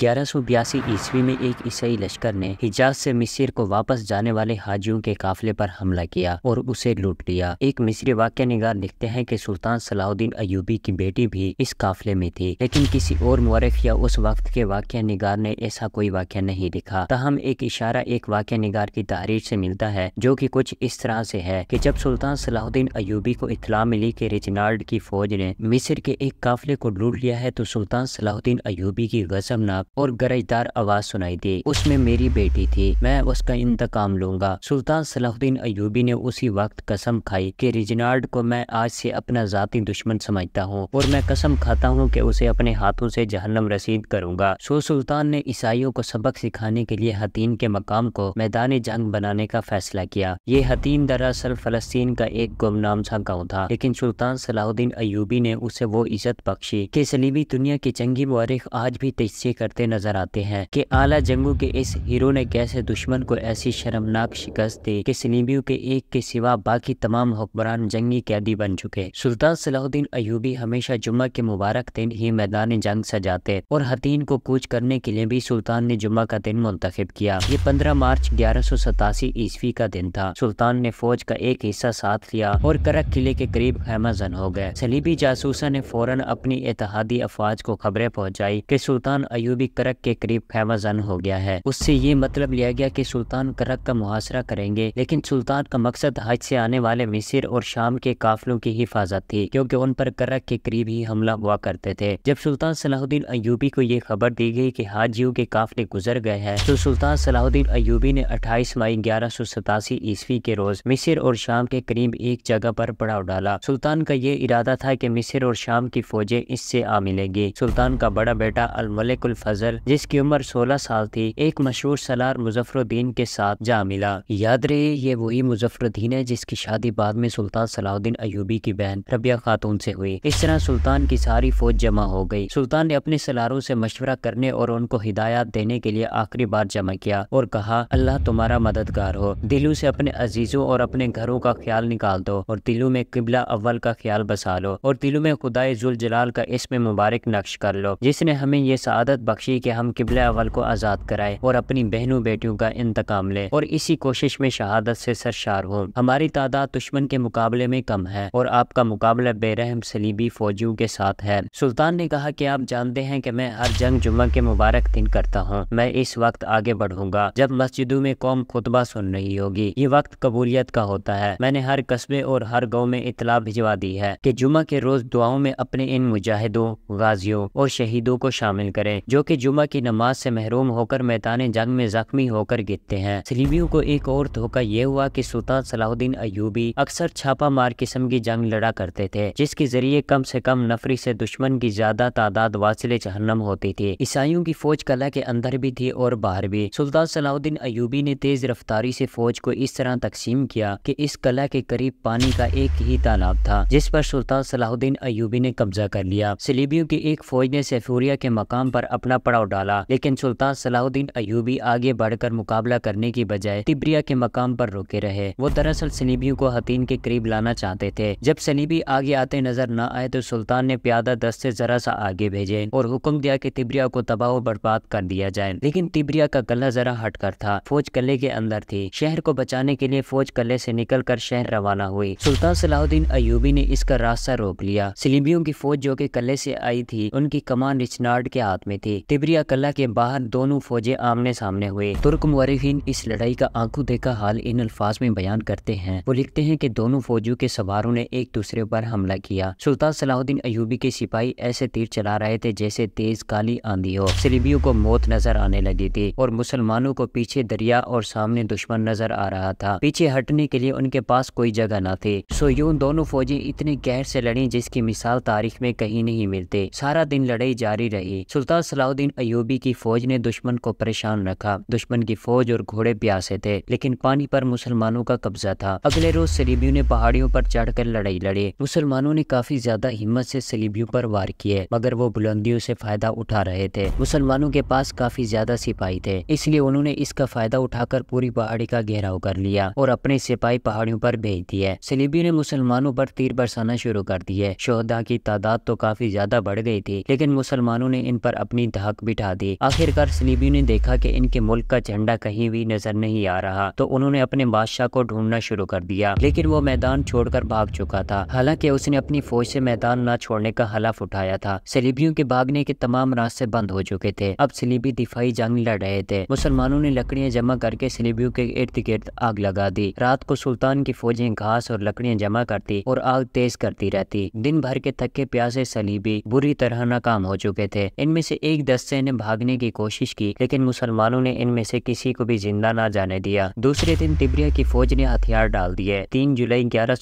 ग्यारह सौ बयासी ईस्वी में एक ईसाई लश्कर ने हिजाज से मिस्र को वापस जाने वाले हाजियों के काफिले पर हमला किया और उसे लूट लिया एक मिस्री वाक्य निगार लिखते हैं कि सुल्तान सलाउद्दीन अयूबी की बेटी भी इस काफिले में थी लेकिन किसी और मौरख या उस वक्त के वाक्य निगार ने ऐसा कोई वाक्य नहीं लिखा तहम एक इशारा एक वाक्य निगार की तारीफ से मिलता है जो की कुछ इस तरह से है की जब सुल्तान सलाउद्दीन अयूबी को इतला मिली की रिचनाल्ड की फौज ने मिस्र के एक काफिले को लूट लिया है तो सुल्तान सलाहुद्दीन अयूबी की गजबनाक और गरजदार आवाज सुनाई दी उसमें मेरी बेटी थी मैं उसका इंतकाम लूंगा सुल्तान सलाहुद्दीन अयूबी ने उसी वक्त कसम खाई कि रिजनाल्ड को मैं आज से अपना जाती दुश्मन समझता हूँ और मैं कसम खाता हूँ कि उसे अपने हाथों से जहनम रसीद करूंगा सो सुल्तान ने ईसाइयों को सबक सिखाने के लिए हतीन के मकाम को मैदान जंग बनाने का फैसला किया ये हतीन दरअसल फलस्तीन का एक गुमनाम सा गाँव था लेकिन सुल्तान सलाहुद्दीन अयूबी ने उसे वो इज्जत बख्शी के सलीबी दुनिया की चंगी मारिख आज भी तस्से करते करते नजर आते हैं कि आला जंगू के इस हीरो ने कैसे दुश्मन को ऐसी शर्मनाक शिकस्त दी कि सलीबियों के एक के सिवा बाकी तमाम हुक्मरान जंगी कैदी बन चुके सुल्तान सलाहुद्दीन अयूबी हमेशा जुम्मा के मुबारक दिन ही मैदान जंग सजाते और हतीन को कूच करने के लिए भी सुल्तान ने जुम्मा का दिन मुंतखब किया ये पंद्रह मार्च ग्यारह सौ सतासी ईस्वी का दिन था सुल्तान ने फौज का एक हिस्सा साथ लिया और करक किले के करीब खैमाजन हो गए सलीबी जासूसा ने फौरन अपनी इतिहादी अफवाज को खबरें पहुंचाई कि सुल्तान अयूबी भी करक के करीब खैमा जन हो गया है उससे ये मतलब लिया गया कि सुल्तान करक का मुहासरा करेंगे लेकिन सुल्तान का मकसद हज से आने वाले मिसिर और शाम के काफिलों की हिफाजत थी क्योंकि उन पर करक के करीब ही हमला हुआ करते थे जब सुल्तान सलाहुद्दीन अयूबी को ये खबर दी गई कि हाजियों के काफिले गुजर गए हैं तो सुल्तान सलाहुद्दीन अयूबी ने 28 मई ग्यारह सौ सतासी ईस्वी के रोज मिसिर और शाम के करीब एक जगह पर पड़ाव डाला सुल्तान का ये इरादा था कि मिसिर और शाम की फौजें इससे आ मिलेंगी सुल्तान का बड़ा बेटा अलमलिक फाजल जिसकी उम्र सोलह साल थी एक मशहूर सलार मुजफ्फरुद्दीन के साथ जा मिला याद रहे ये वही मुजफ्फरुद्दीन है जिसकी शादी बाद में सुल्तान सलाउद्दीन अयूबी की बहन रबिया खातून से हुई इस तरह सुल्तान की सारी फौज जमा हो गई सुल्तान ने अपने सलारों से मशवरा करने और उनको हिदायत देने के लिए आखिरी बार जमा किया और कहा अल्लाह तुम्हारा मददगार हो दिलू से अपने अजीजों और अपने घरों का ख्याल निकाल दो और दिलू में किबला अव्वल का ख्याल बसा लो और दिलू में खुदाई जुल जलाल का इसमें मुबारक नक्श कर लो जिसने हमें ये सआदत बख्श बख्शी कि हम किबले अवल को आज़ाद कराए और अपनी बहनों बेटियों का इंतकाम ले और इसी कोशिश में शहादत से सरशार हो हमारी तादाद दुश्मन के मुकाबले में कम है और आपका मुकाबला बेरहम सलीबी फौजियों के साथ है सुल्तान ने कहा की आप जानते हैं की मैं हर जंग जुम्मन के मुबारक दिन करता हूँ मैं इस वक्त आगे बढ़ूंगा जब मस्जिदों में कौम खुतबा सुन रही होगी ये वक्त कबूलियत का होता है मैंने हर कस्बे और हर गाँव में इतला भिजवा दी है की जुम्मे के रोज दुआओं में अपने इन मुजाहिदों गाजियों और शहीदों को शामिल करें जो कि कि जुमा की नमाज से महरूम होकर मैदान जंग में जख्मी होकर गिरते हैं सलीबियों को एक और धोखा यह हुआ कि सुल्तान सलाहुद्दीन अयूबी अक्सर छापा मार किस्म की जंग लड़ा करते थे जिसके जरिए कम से कम नफरी से दुश्मन की ज्यादा तादाद वासिले जहन्नम होती थी ईसाइयों की फौज कला के अंदर भी थी और बाहर भी सुल्तान सलाहुद्दीन अयूबी ने तेज रफ्तारी से फौज को इस तरह तकसीम किया कि इस कला के करीब पानी का एक ही तालाब था जिस पर सुल्तान सलाहुद्दीन अयूबी ने कब्जा कर लिया सलीबियों की एक फौज ने सैफूरिया के मकाम पर अपना पहला पड़ाव डाला लेकिन सुल्तान सलाहुद्दीन अयूबी आगे बढ़कर मुकाबला करने की बजाय तिब्रिया के मकाम पर रुके रहे वो दरअसल सलीबियों को हतीन के करीब लाना चाहते थे जब सलीबी आगे आते नजर न आए तो सुल्तान ने प्यादा दस्ते जरा सा आगे भेजे और हुक्म दिया की तिब्रिया को तबाह बर्बाद कर दिया जाए लेकिन तिब्रिया का गला जरा हटकर था फौज कले के अंदर थी शहर को बचाने के लिए फौज कले से निकल शहर रवाना हुई सुल्तान सलाहुद्दीन अयूबी ने इसका रास्ता रोक लिया सलीबियों की फौज जो कि कले से आई थी उनकी कमान रिचनार्ड के हाथ में थी तिबरिया कला के बाहर दोनों फौजे आमने सामने हुए तुर्क मुआरफिन इस लड़ाई का आंखों देखा हाल इन अल्फाज में बयान करते हैं वो लिखते हैं कि दोनों फौजियों के सवारों ने एक दूसरे पर हमला किया सुल्तान सलाहुद्दीन अयूबी के सिपाही ऐसे तीर चला रहे थे जैसे तेज काली आंधी हो सलीबियों को मौत नजर आने लगी थी और मुसलमानों को पीछे दरिया और सामने दुश्मन नजर आ रहा था पीछे हटने के लिए उनके पास कोई जगह न थी सो यूं दोनों फौजी इतने गहर से लड़ी जिसकी मिसाल तारीख में कहीं नहीं मिलते सारा दिन लड़ाई जारी रही सुल्तान सलाह अलाउद्दीन अयूबी की फौज ने दुश्मन को परेशान रखा दुश्मन की फौज और घोड़े प्यासे थे लेकिन पानी पर मुसलमानों का कब्जा था अगले रोज सलीबियों ने पहाड़ियों पर चढ़कर लड़ाई लड़ी मुसलमानों ने काफी ज्यादा हिम्मत से सलीबियों पर वार किए मगर वो बुलंदियों से फायदा उठा रहे थे मुसलमानों के पास काफी ज्यादा सिपाही थे इसलिए उन्होंने इसका फायदा उठाकर पूरी पहाड़ी का घेराव कर लिया और अपने सिपाही पहाड़ियों पर भेज दिए सलीबियों ने मुसलमानों पर तीर बरसाना शुरू कर दिए शोहदा की तादाद तो काफी ज्यादा बढ़ गई थी लेकिन मुसलमानों ने इन पर अपनी धार हक बिठा दिए आखिरकार सलीबी ने देखा कि इनके मुल्क का झंडा कहीं भी नजर नहीं आ रहा तो उन्होंने अपने बादशाह को ढूंढना शुरू कर दिया लेकिन वो मैदान छोड़कर भाग चुका था हालांकि उसने अपनी फौज से मैदान न छोड़ने का हलफ उठाया था सलीबियों के भागने के तमाम रास्ते बंद हो चुके थे अब सलीबी दिफाई जंग लड़ रहे थे मुसलमानों ने लकड़ियाँ जमा करके सलीबियों के इर्द गिर्द आग लगा दी रात को सुल्तान की फौजें घास और लकड़ियाँ जमा करती और आग तेज करती रहती दिन भर के थके प्यासे सलीबी बुरी तरह नाकाम हो चुके थे इनमें से एक रस्से ने भागने की कोशिश की लेकिन मुसलमानों ने इनमें से किसी को भी जिंदा ना जाने दिया दूसरे दिन तिब्रिया की फौज ने हथियार डाल दिए तीन जुलाई ग्यारह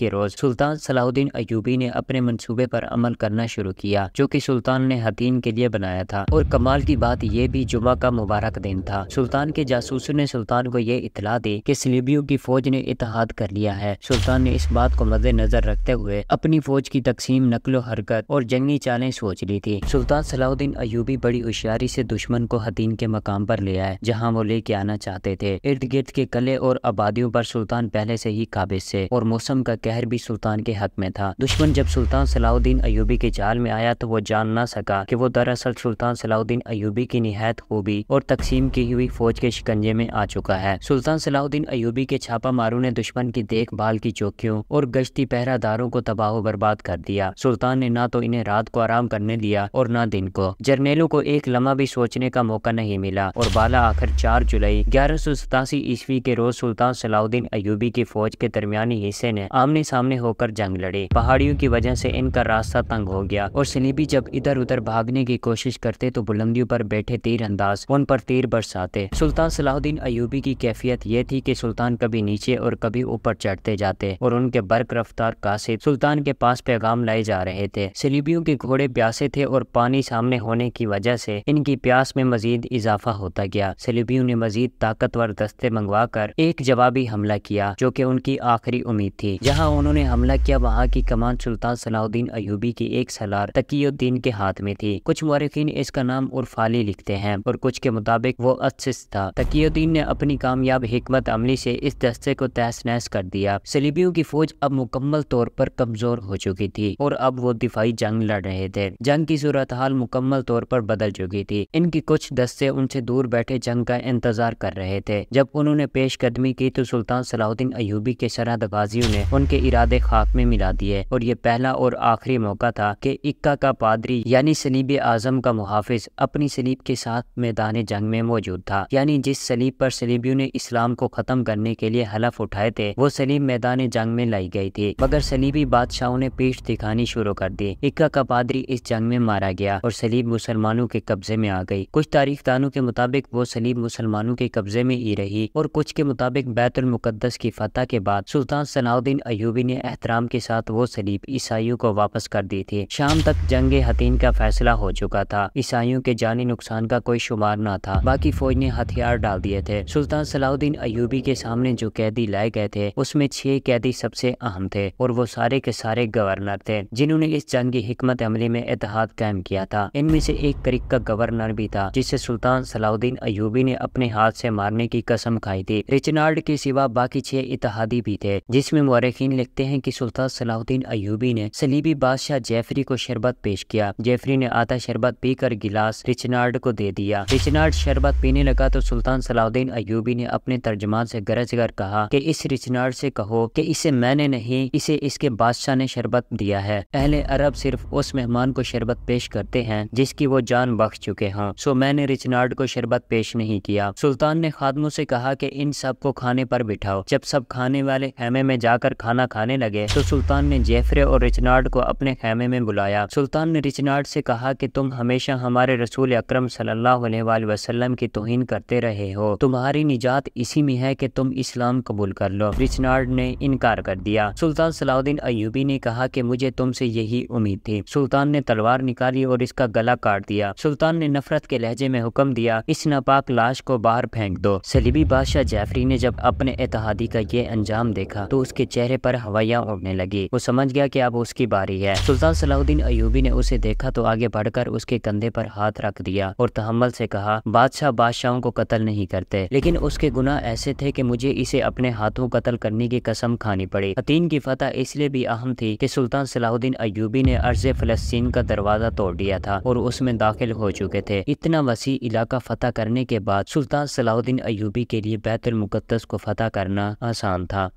के रोज सुल्तान सलाहुद्दीन अयूबी ने अपने मनसूबे पर अमल करना शुरू किया जो की सुल्तान ने हतीन के लिए बनाया था और कमाल की बात यह भी जुमा का मुबारक दिन था सुल्तान के जासूसों ने सुल्तान को यह इतला दी की सलीबियों की फौज ने इतिहाद कर लिया है सुल्तान ने इस बात को मद्देनजर रखते हुए अपनी फौज की तकसीम नकलो हरकत और जंगी चालें सोच ली थी सुल्तान सलाउद्दीन अयूबी अयूबी बड़ी होशियारी से दुश्मन को हतीन के मकाम पर ले आए जहाँ वो लेके आना चाहते थे इर्द गिर्द के कले और आबादियों पर सुल्तान पहले से ही काबिज थे और मौसम का कहर भी सुल्तान के हक में था दुश्मन जब सुल्तान सलाउद्दीन अयूबी के जाल में आया तो वो जान ना सका की वो दरअसल सुल्तान सलाउद्दीन अयूबी की नहायत खूबी और तकसीम की हुई फौज के शिकंजे में आ चुका है सुल्तान सलाउद्दीन अयूबी के छापा मारू ने दुश्मन की देखभाल की चौकियों और गश्ती पहरादारों को तबाह बर्बाद कर दिया सुल्तान ने ना तो इन्हें रात को आराम करने दिया और ना दिन को जर्नल कर्नेलों को एक लम्हा भी सोचने का मौका नहीं मिला और बाला आखिर चार जुलाई ग्यारह सौ सतासी ईस्वी के रोज सुल्तान सलाउद्दीन अयूबी की फौज के दरमियानी हिस्से ने आमने सामने होकर जंग लड़ी पहाड़ियों की वजह से इनका रास्ता तंग हो गया और सलीबी जब इधर उधर भागने की कोशिश करते तो बुलंदियों पर बैठे तीर अंदाज उन पर तीर बरसाते सुल्तान सलाउद्दीन अयूबी की कैफियत ये थी की सुल्तान कभी नीचे और कभी ऊपर चढ़ते जाते और उनके बर्क रफ्तार कासिब सुल्तान के पास पैगाम लाए जा रहे थे सलीबियों के घोड़े प्यासे थे और पानी सामने होने की वजह से इनकी प्यास में मजीद इजाफा होता गया सलीबियों ने मजीद ताकतवर दस्ते मंगवा कर एक जवाबी हमला किया जो की उनकी आखिरी उम्मीद थी जहाँ उन्होंने हमला किया वहाँ की कमान सुल्तान सलाउद्दीन अयूबी की एक सलार तकीन के हाथ में थी कुछ मरखीन इसका नाम उर्फाली लिखते हैं और कुछ के मुताबिक वो अस्स था तकीन ने अपनी कामयाब हमत अमली से इस दस्ते को तहस नहस कर दिया सलीबियों की फौज अब मुकम्मल तौर पर कमजोर हो चुकी थी और अब वो दिफाई जंग लड़ रहे थे जंग की सूरत हाल मुकम्मल तौर तौर पर बदल चुकी थी इनकी कुछ दस्ते उनसे दूर बैठे जंग का इंतजार कर रहे थे जब उन्होंने पेशकदमी की तो सुल्तान सलाउद्दीन अयूबी के सरहद गाजियों ने उनके इरादे खाक में मिला दिए और ये पहला और आखिरी मौका था कि इक्का का पादरी यानी सलीब आजम का मुहाफिज अपनी सलीब के साथ मैदान जंग में मौजूद था यानी जिस सलीब पर सलीबियों ने इस्लाम को खत्म करने के लिए हलफ उठाए थे वो सलीब मैदान जंग में लाई गई थी मगर सलीबी बादशाहों ने पीठ दिखानी शुरू कर दी इक्का का पादरी इस जंग में मारा गया और सलीब मुसलमानों के कब्जे में आ गई कुछ तारीख दानों के मुताबिक वो सलीब मुसलमानों के कब्जे में ही रही और कुछ के मुताबिक बैतुल की फतह के बाद सुल्तान सलाउद्दीन अयूबी ने एहतराम के साथ वो सलीब ईसाइयों को वापस कर दी थी शाम तक जंग हतीन का फैसला हो चुका था ईसाइयों के जानी नुकसान का कोई शुमार न था बाकी फौज ने हथियार डाल दिए थे सुल्तान सलाउद्दीन अयूबी के सामने जो कैदी लाए गए थे उसमें छह कैदी सबसे अहम थे और वो सारे के सारे गवर्नर थे जिन्होंने इस जंग की हमत अमली में एतिहाद कायम किया था इनमें से एक करीक का गवर्नर भी था जिसे सुल्तान सलाउद्दीन अयूबी ने अपने हाथ से मारने की कसम खाई थी रिचनाल्ड के सिवा बाकी छह इतिहादी भी थे जिसमें मौरखीन लिखते हैं कि सुल्तान सलाउद्दीन अयूबी ने सलीबी बादशाह जेफरी को शरबत पेश किया जेफरी ने आधा शरबत पीकर गिलास रिचनार्ड को दे दिया रिचनार्ड शरबत पीने लगा तो सुल्तान सलाउद्दीन अयूबी ने अपने तर्जमान से गरज कर कहा कि इस रिचनार्ड से कहो कि इसे मैंने नहीं इसे इसके बादशाह ने शरबत दिया है पहले अरब सिर्फ उस मेहमान को शरबत पेश करते हैं जिसकी कि वो जान बख्श चुके हैं सो मैंने रिचनार्ड को शरबत पेश नहीं किया सुल्तान ने खादमों से कहा कि इन सब को खाने पर बिठाओ जब सब खाने वाले खेमे में जाकर खाना खाने लगे तो सुल्तान ने जेफरे और रिचनार्ड को अपने खेमे में बुलाया सुल्तान ने रिचनार्ड से कहा कि तुम हमेशा हमारे रसूल अक्रम सल्लाम की तोहिन करते रहे हो तुम्हारी निजात इसी में है की तुम इस्लाम कबूल कर लो रिचनार्ड ने इनकार कर दिया सुल्तान सलाउद्दीन अयूबी ने कहा की मुझे तुम यही उम्मीद थी सुल्तान ने तलवार निकाली और इसका गला काट काट दिया सुल्तान ने नफरत के लहजे में हुक्म दिया इस नापाक लाश को बाहर फेंक दो सलीबी बादशाह जैफरी ने जब अपने एतहादी का ये अंजाम देखा तो उसके चेहरे पर हवाया उड़ने लगी वो समझ गया कि अब उसकी बारी है सुल्तान सलाउद्दीन अयूबी ने उसे देखा तो आगे बढ़कर उसके कंधे पर हाथ रख दिया और तहमल से कहा बादशाह बादशाहों को कत्ल नहीं करते लेकिन उसके गुना ऐसे थे की मुझे इसे अपने हाथों कत्ल करने की कसम खानी पड़ी हतीन की फतह इसलिए भी अहम थी की सुल्तान सलाउद्दीन अयूबी ने अर्ज फलस्तीन का दरवाजा तोड़ दिया था और उसमें में दाखिल हो चुके थे इतना वसी इलाका फ़तेह करने के बाद सुल्तान सलाउद्दीन अयूबी के लिए बैतुलमुकदस को फतेह करना आसान था